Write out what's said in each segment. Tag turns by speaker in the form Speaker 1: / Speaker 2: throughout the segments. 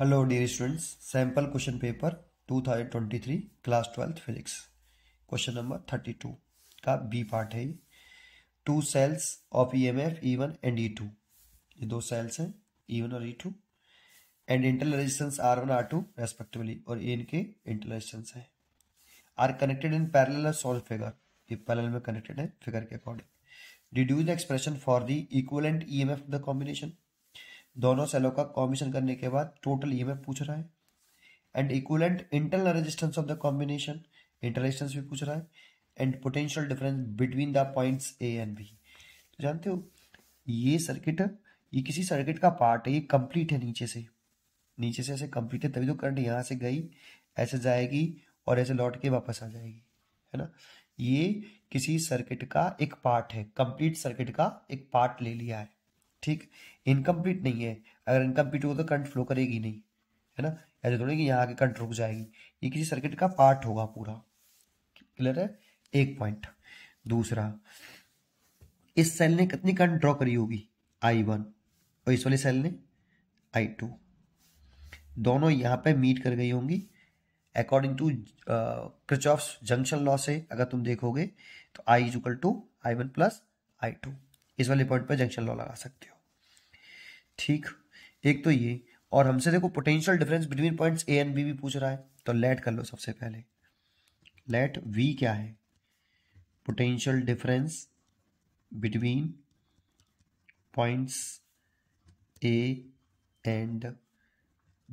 Speaker 1: Hello dear students sample question paper 2023 class twelfth physics question number 32 का B part है two cells of EMF E one and E two ये दो cells हैं E e one और E two and internal resistance R one R two respectively और ए इनके internal resistance हैं आर कनेक्टेड इन पैरेलल और सॉल्व फिगर ये पैरेलल में कनेक्टेड है फिगर के according deduce expression for the equivalent EMF of the combination दोनों सेलों का कॉम्बिनेशन करने के बाद टोटल ई पूछ रहा है and equivalent internal resistance of the combination इंटरजिस्टेंस भी पूछ रहा है and potential difference between the points A and B तो जानते हो ये सर्किट ये किसी सर्किट का पार्ट है ये कंप्लीट है नीचे से नीचे से ऐसे कंप्लीट है तभी तो करंट यहाँ से गई ऐसे जाएगी और ऐसे लौट के वापस आ जाएगी है ना ये किसी सर्किट का एक पार्ट है कंप्लीट सर्किट का एक पार्ट ले लिया है ठीक इनकम्प्लीट नहीं है अगर इनकम्प्लीट होगा तो करंट फ्लो करेगी नहीं है ना ऐसे थोड़ी कि यहाँ आके करंट रुक जाएगी ये किसी सर्किट का पार्ट होगा पूरा क्लियर है एक पॉइंट दूसरा इस सेल ने कितनी करंट ड्रॉ करी होगी आई वन और इस वाली सेल ने आई टू दोनों यहाँ पे मीट कर गई होंगी according to Kirchhoff junction law से अगर तुम देखोगे तो I equal to I one plus I two इस वाले पॉइंट पर जंक्शन लॉ लगा सकते हो ठीक एक तो ये और हमसे देखो potential difference between points A and B भी पूछ रहा है तो लेट कर लो सबसे पहले लेट वी क्या है potential difference between points A and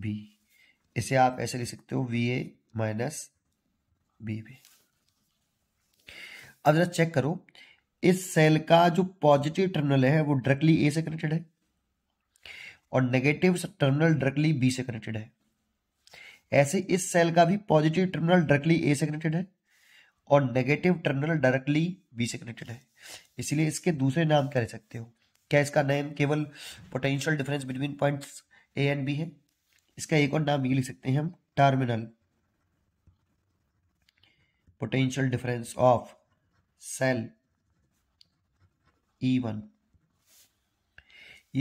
Speaker 1: B इसे आप ऐसे लिख सकते हो V A minus B B अब जरा चेक करो इस सेल का जो पॉजिटिव टर्मिनल है वो डायरेक्टली ए से कनेक्टेड है और नेगेटिव टर्मिनल डायरेक्टली बी से कनेक्टेड है ऐसे इस सेल का भी पॉजिटिव टर्मिनल डायरेक्टली ए से कनेक्टेड है और नेगेटिव टर्मिनल डायरेक्टली बी से कनेक्टेड है इसीलिए इसके दूसरे नाम कह सकते हो क्या इसका नाम केवल potential difference between point A and B है इसका एक और नाम ये लिख सकते हैं हम terminal potential difference of cell E one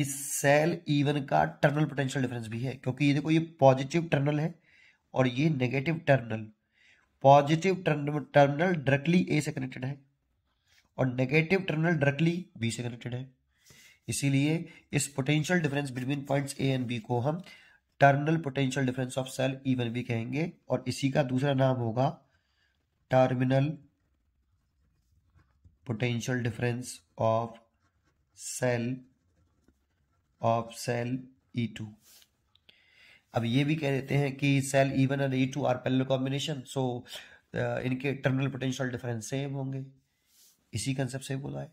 Speaker 1: इस सेल ई का टर्नल पोटेंशियल डिफरेंस भी है क्योंकि ये देखो ये पॉजिटिव टर्नल है और ये negative terminal positive terminal directly A से कनेक्टेड है और नेगेटिव टर्मिनल डायरेक्टली बी से कनेक्टेड है इसीलिए इस potential difference between points A and B को हम terminal potential difference of cell E one भी कहेंगे और इसी का दूसरा नाम होगा terminal potential difference of cell of cell E two अब ये भी कह देते हैं कि cell E one and E two are parallel combination so इनके टर्मिनल पोटेंशियल डिफरेंस सेम होंगे इसी कंसेप्ट से बोला है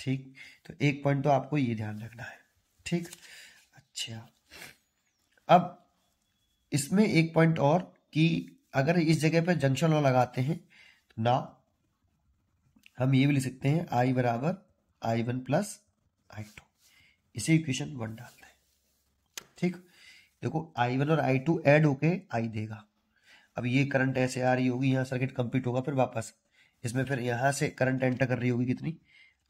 Speaker 1: ठीक तो एक पॉइंट तो आपको ये ध्यान रखना है ठीक अच्छा अब इसमें एक पॉइंट और कि अगर इस जगह पर जंक्शन लॉ लगाते हैं तो ना हम ये भी लिख सकते हैं आई बराबर I one plus I two इसे इक्वेशन वन डालते हैं ठीक देखो आई वन और आई टू एड होके आई देगा अब ये करंट ऐसे आ रही होगी यहाँ सर्किट कंप्लीट होगा फिर वापस इसमें फिर यहाँ से करंट एंटर कर रही होगी कितनी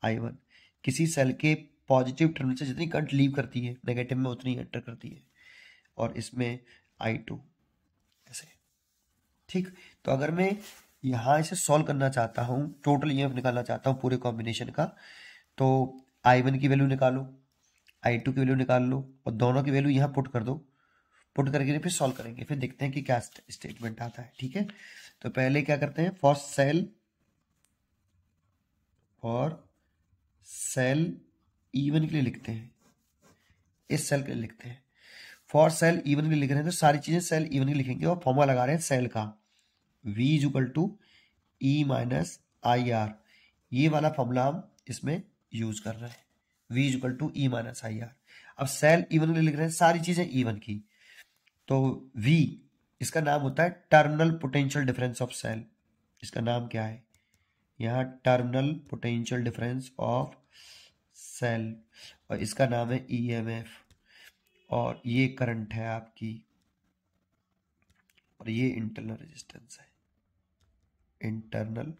Speaker 1: आई वन किसी सेल के पॉजिटिव टर्मिनल से जितनी करंट लीव करती है नेगेटिव में उतनी एंटर करती है और इसमें आई टू ऐसे ठीक तो अगर मैं यहाँ इसे सॉल्व करना चाहता हूँ टोटल ई e निकालना चाहता हूँ पूरे कॉम्बिनेशन का तो आई वन की वैल्यू निकालो आई टू की वैल्यू निकाल लो और दोनों की वैल्यू यहाँ पुट कर दो पुट करके फिर सॉल्व करेंगे फिर देखते हैं कि क्या स्टेटमेंट आता है ठीक है तो पहले क्या करते हैं for cell for cell E one के लिए लिखते हैं इस सेल के लिए लिखते हैं फॉर सेल इवन के लिए लिख रहे हैं तो सारी चीजें सेल इवन के लिखेंगे और फॉर्मा लगा रहे हैं सेल का V is equal to E minus I R ये वाला फॉर्मूला हम इसमें यूज कर रहे हैं V is equal to E minus I R अब सेल इवन के लिख रहे हैं सारी चीजें इवन की तो वी इसका नाम होता है terminal potential difference of cell इसका नाम क्या है यहाँ terminal potential difference of cell और इसका नाम है ई एम एफ और ये करंट है आपकी और ये इंटरनल रेजिस्टेंस है इंटरनल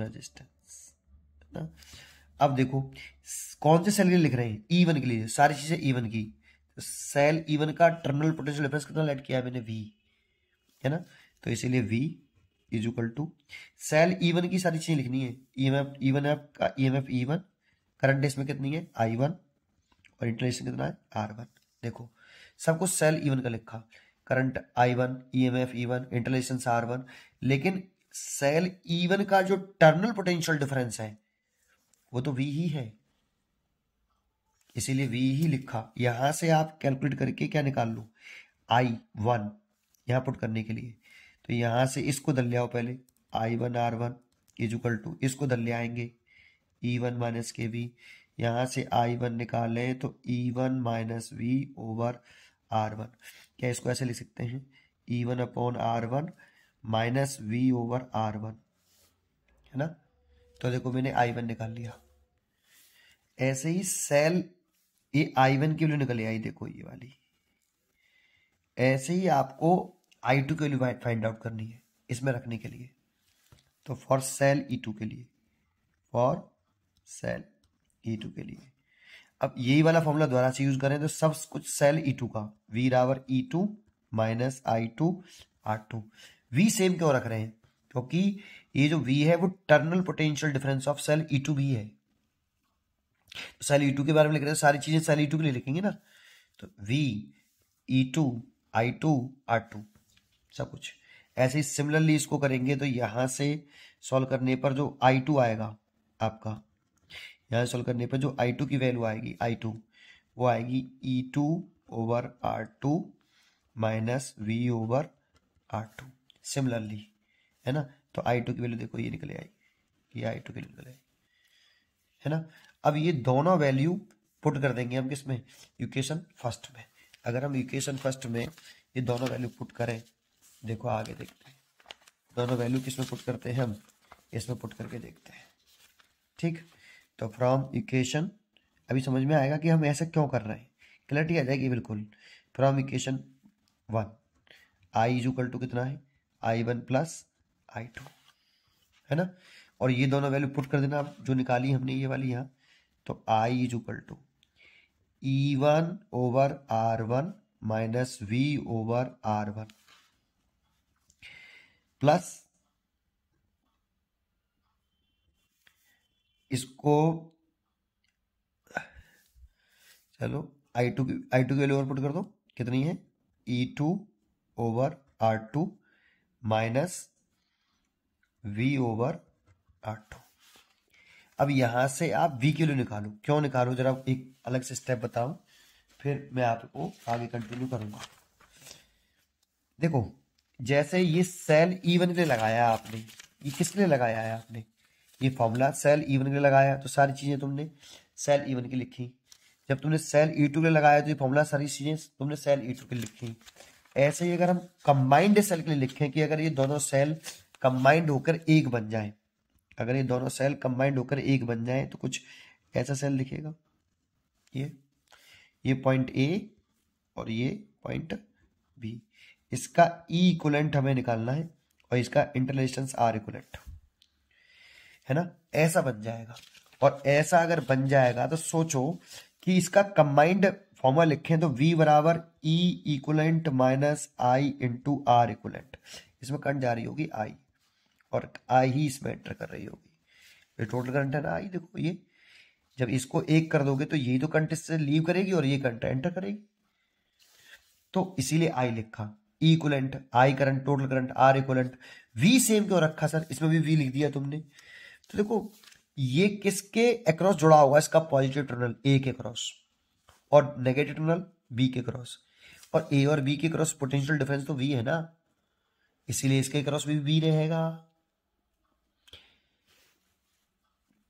Speaker 1: रेजिस्टेंस है ना अब देखो कौन से सेल के लिए लिख रहे हैं ईवन e के लिए सारी चीजें ईवन e की तो सेल ईवन e का टर्मिनल पोटेंशियल डिफरेंस कितना लेट किया है मैंने वी है ना तो इसीलिए V is equal to cell E one की सारी चीजें लिखनी है E M F E one F का ई एम एफ करंट इसमें कितनी है आई वन और इंटरेस्ट कितना है आर वन देखो सब कुछ सेल ईवन का लिखा current I one E M F E one internal R one लेकिन सेल ईवन का जो टर्मिनल पोटेंशियल डिफरेंस है वो तो वी ही है इसीलिए वी ही लिखा यहां से आप कैलकुलेट करके क्या निकाल लो आई वन यहां पुट करने के लिए तो यहां से इसको दल ले आओ पहले I one R one is equal to इसको दल ले आएंगे ई वन माइनस के वी यहां से आई वन निकाले तो E one minus V over R one क्या इसको ऐसे लिख सकते हैं E one upon R one minus V over R one है ना तो देखो मैंने आई वन निकाल लिया ऐसे ही सेल ये आई वन की वैल्यू निकल आई देखो ये वाली ऐसे ही आपको आई टू की वैल्यू फाइंड आउट करनी है इसमें रखने के लिए तो फॉर सेल ई टू के लिए फॉर सेल ई टू के लिए अब यही वाला फॉर्मूला दोबारा से यूज करें तो सब कुछ सेल ई टू का वी रावर E two minus I two R two V same क्यों रख रहे हैं क्योंकि ये जो वी है वो terminal potential difference of cell E two भी है तो सेल ई टू के बारे में लिख रहे हैं सारी चीज़ें सेल ई e टू के लिए लिखेंगे ना तो V E two I two R two सब कुछ ऐसे ही सिमिलरली इसको करेंगे तो यहां से सॉल्व करने पर जो आई टू आएगा आपका यहाँ सॉल्व करने पर जो आई टू की वैल्यू आएगी आई टू वो आएगी E two over R two minus V over R two similarly है ना तो आई टू की वैल्यू देखो ये निकले आई ये आई टू की निकल आएगी है ना अब ये दोनों वैल्यू पुट कर देंगे हम किसमें इक्वेशन फर्स्ट में अगर हम इक्वेशन फर्स्ट में ये दोनों वैल्यू पुट करें देखो आगे देखते हैं दोनों वैल्यू किसमें पुट करते हैं हम इसमें पुट करके देखते हैं ठीक तो फ्रॉम इक्वेशन अभी समझ में आएगा कि हम ऐसा क्यों कर रहे हैं क्लैरिटी आ जाएगी बिल्कुल from equation one I is equal to कितना है I one plus I two है ना और ये दोनों वैल्यू पुट कर देना जो निकाली हमने ये वाली यहाँ तो I is equal to E one over R one minus V over R one plus इसको चलो आई टू की आई टू की वैल्यू ओवरपुट कर दो कितनी है E two over R two minus V over R two अब यहां से आप वी के लिए निकालो क्यों निकालो जरा एक अलग से स्टेप बताऊँ फिर मैं आपको आगे कंटिन्यू करूंगा देखो जैसे ये सेल ईवन के लिए लगाया आपने ये किस लिए लगाया है आपने ये फॉर्मूला सेल ईवन के लिए लगाया तो सारी चीज़ें तुमने सेल ईवन की लिखी जब तुमने सेल ई टू के लिए लगाया तो ये फॉर्मूला सारी चीज़ें तुमने सेल ई टू के लिखी ऐसे ही अगर हम कंबाइंड सेल के लिए लिखें कि अगर ये दोनों सेल कंबाइंड होकर एक बन जाए अगर ये दोनों सेल कंबाइंड होकर एक बन जाए तो कुछ ऐसा सेल दिखेगा ये ये पॉइंट ए और ये पॉइंट बी इसका ई e इक्वलेंट हमें निकालना है और इसका इंटरलेशन आर इक्वलेंट है ना ऐसा बन जाएगा और ऐसा अगर बन जाएगा तो सोचो कि इसका कंबाइंड फॉर्मूला लिखें तो v बराबर E equivalent minus I into R equivalent इसमें कंट जा रही होगी आई और आई ही इसमें एंटर कर रही होगी ये टोटल करंट है ना आई देखो ये जब इसको एक कर दोगे तो यही तो करंट इससे लीव करेगी और ये करंट एंटर करेगी तो इसीलिए आई लिखा equivalent I current total current R equivalent V same क्यों रखा सर इसमें भी वी लिख दिया तुमने तो देखो ये किसके अक्रॉस जुड़ा होगा इसका पॉजिटिव टर्नल ए के क्रॉस और नेगेटिव टर्नल बी के क्रॉस और ए और बी के क्रॉस पोटेंशियल डिफरेंस तो वी है ना इसीलिए इसके क्रॉस भी वी रहेगा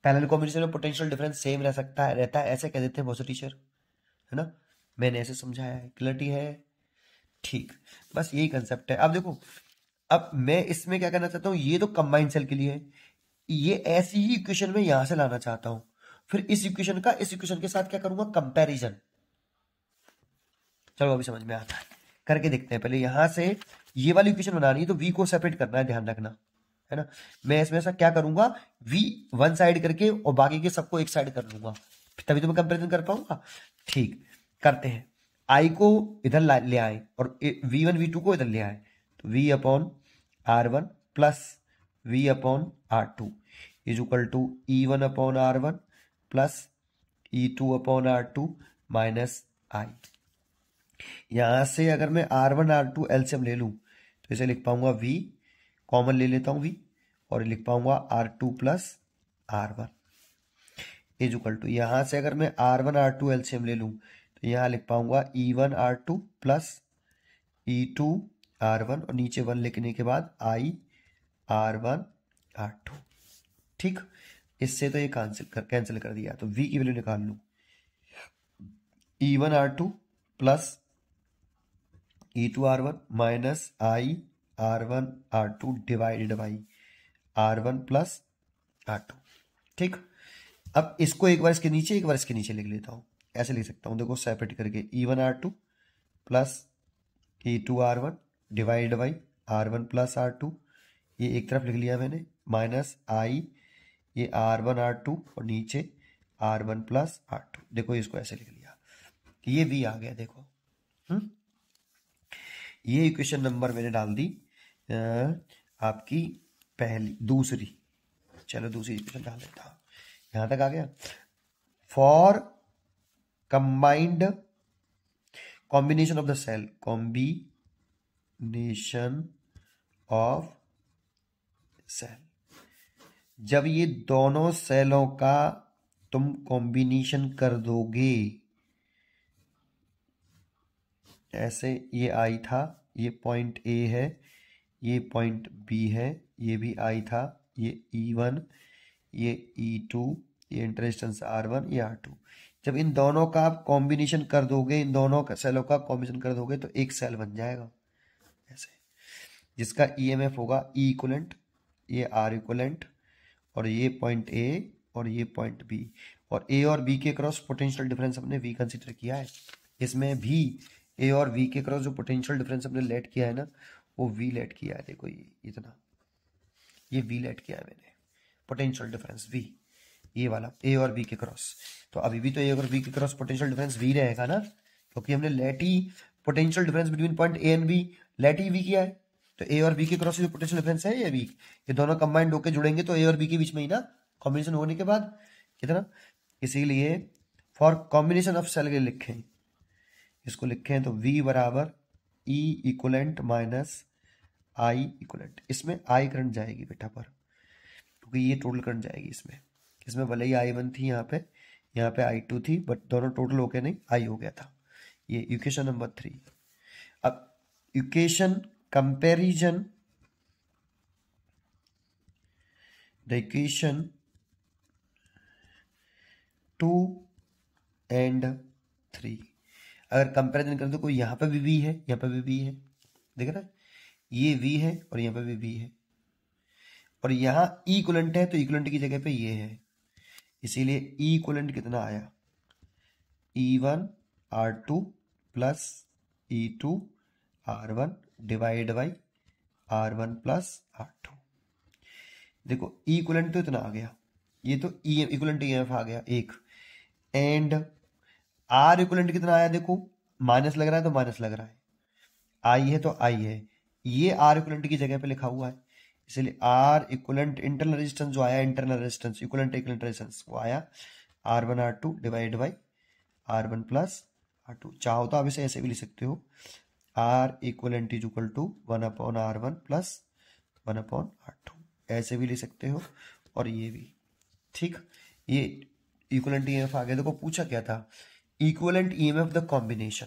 Speaker 1: पैरल कॉम्बिनेशन में पोटेंशियल डिफरेंस सेम रह सकता है रहता है ऐसे कह देते हैं बहुत से टीचर है ना मैंने ऐसे समझाया है क्लियरिटी है ठीक बस यही कंसेप्ट है अब देखो अब मैं इसमें क्या करना चाहता हूँ ये तो कंबाइंड सेल के लिए है ये ऐसी ही इक्वेशन में यहां से लाना चाहता हूं फिर इस इक्वेशन का इस इक्वेशन के साथ क्या करूंगा कंपैरिजन चलो अभी समझ में आता है करके देखते हैं पहले यहां से ये वाली इक्वेशन बनानी है तो वी को सेपरेट करना है ध्यान रखना है ना मैं इसमें ऐसा क्या करूंगा वी वन साइड करके और बाकी के सबको एक साइड कर लूंगा तभी तो मैं कंपेरिजन कर पाऊंगा ठीक करते हैं आई को इधर ले आए और वी वन वी टू को इधर ले आए तो V upon R one plus V upon R two is equal to E one upon R one plus E two upon R two minus I यहां से अगर मैं R one R two LCM ले लू तो इसे लिख पाऊंगा वी कॉमन ले लेता हूं वी और लिख पाऊंगा R two plus R one is equal to यहां से अगर मैं R one R two LCM ले लू तो यहां लिख पाऊंगा E one R two plus E two R one और नीचे वन लिखने के बाद I R one R two ठीक इससे तो ये कैंसिल कर कैंसिल कर दिया तो वी की वैल्यू निकाल लू E one R two plus E two R one minus I R one R two divided by R one plus R two ठीक अब इसको एक बार इसके नीचे एक बार इसके नीचे लिख लेता हूं ऐसे लिख सकता हूं देखो सेपरेट करके E one R two plus E two R one divide by R one plus R two ये एक तरफ लिख लिया मैंने माइनस आई ये आर वन आर टू और नीचे R one plus R two देखो इसको ऐसे लिख लिया ये वी आ गया देखो हम्म ये इक्वेशन नंबर मैंने डाल दी आपकी पहली दूसरी चलो दूसरी इक्वेशन डाल देता हूं यहां तक आ गया for combined combination of the cell combination of cell जब ये दोनों सेलों का तुम कॉम्बिनेशन कर दोगे ऐसे ये आई था ये पॉइंट ए है ये पॉइंट बी है ये भी आई था ये ई e वन ये ई e टू ये इंटरेस्टेंस आर वन ये आर टू जब इन दोनों का आप कॉम्बिनेशन कर दोगे इन दोनों का सेलों का कॉम्बिनेशन कर दोगे तो एक सेल बन जाएगा ऐसे जिसका ई एम एफ होगा ई e इक्वलेंट ये आर इक्वलेंट और ये पॉइंट ए और ये पॉइंट बी और ए और बी के क्रॉस पोटेंशियल डिफरेंस हमने वी कंसिडर किया है इसमें भी ए और वी के क्रॉस जो पोटेंशियल डिफरेंस हमने लेट किया है ना वो वी लेट किया है देखो ये इतना ये वी लेट किया है मैंने पोटेंशियल डिफरेंस वी ये वाला ए और बी के क्रॉस तो अभी भी तो ए और बी के क्रॉस पोटेंशियल डिफरेंस वी रहेगा ना क्योंकि हमने लेट ही potential difference between point A and B let ही वी किया है तो ए और बी के क्रॉस पोटेंशियल डिफरेंस है ये वी ये दोनों कंबाइंड होकर जुड़ेंगे तो ए और बी के बीच में ही ना कॉम्बिनेशन होने के बाद कितना इसीलिए फॉर कॉम्बिनेशन ऑफ सेल के लिखें इसको लिखें तो वी बराबर E equivalent minus I equivalent इसमें आई करंट जाएगी बेटा पर क्योंकि ये टोटल करंट जाएगी इसमें इसमें भले ही आई वन थी यहाँ पे यहाँ पे आई टू थी बट दोनों टोटल होके नहीं आई हो गया था ये इक्वेशन नंबर थ्री अब equation comparison the equation two and three अगर कंपेरिजन करें तो कोई यहाँ पर भी वी है यहाँ पर भी वी है देखे ना ये वी है और यहाँ पर भी वी है और यहाँ इक्वलेंट है तो इक्वलेंट की जगह पे ये है इसीलिए इक्वलेंट कितना आया E one R two plus E two R one divide by R one plus R two देखो इक्वलेंट तो इतना आ गया ये तो ई इक्वलेंट ई एफ आ गया एक एंड आर इक्वलेंट कितना आया देखो माइनस लग रहा है तो माइनस लग रहा है आई है तो आई है ये आर इक्वलेंट की जगह पे लिखा हुआ है इसलिए आर इक्वलेंट इंटरनल रेजिस्टेंस जो आया internal resistance equivalent equivalent resistance वो आया R one R two divide by R one plus R two चाहो तो आप इसे ऐसे भी लिख सकते हो R equivalent is equal to one upon R one plus one upon R two ऐसे भी लिख सकते हो और ये भी ठीक ये इक्वलेंट ई एफ आ गया देखो पूछा क्या था इक्वलेंट एफ द कॉम्बिनेशन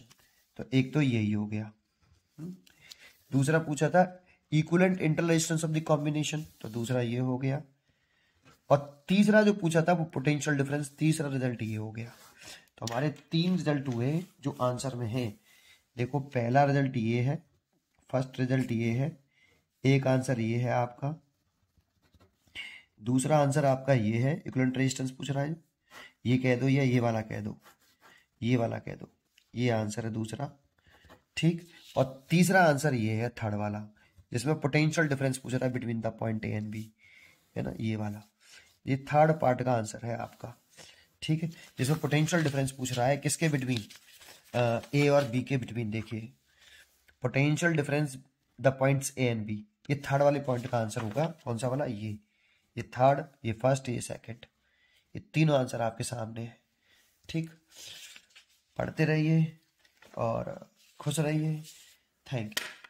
Speaker 1: तो एक तो यही हो गया हम्म। दूसरा पूछा था equivalent resistance of the combination तो दूसरा ये हो गया और तीसरा जो पूछा था वो पोटेंशियल डिफरेंस तीसरा रिजल्ट ये हो गया तो हमारे तीन रिजल्ट हुए जो आंसर में है देखो पहला रिजल्ट ये है फर्स्ट रिजल्ट ये है एक आंसर ये है आपका दूसरा आंसर आपका ये है इक्वलेंट रेजिस्टेंस पूछ रहा है ये कह दो या ये वाला कह दो ये वाला कह दो ये आंसर है दूसरा ठीक और तीसरा आंसर ये है थर्ड वाला जिसमें पोटेंशियल डिफरेंस पूछ रहा है between the point A and B है ना ये वाला ये थर्ड पार्ट का आंसर है आपका ठीक है जिसमें पोटेंशियल डिफरेंस पूछ रहा है किसके बिटवीन ए और बी के बिटवीन देखिए potential difference the points A and B ये थर्ड वाले पॉइंट का आंसर होगा कौन सा वाला ये ये थर्ड ये फर्स्ट ये सेकेंड ये तीनों आंसर आपके सामने है ठीक पढ़ते रहिए और खुश रहिए थैंक यू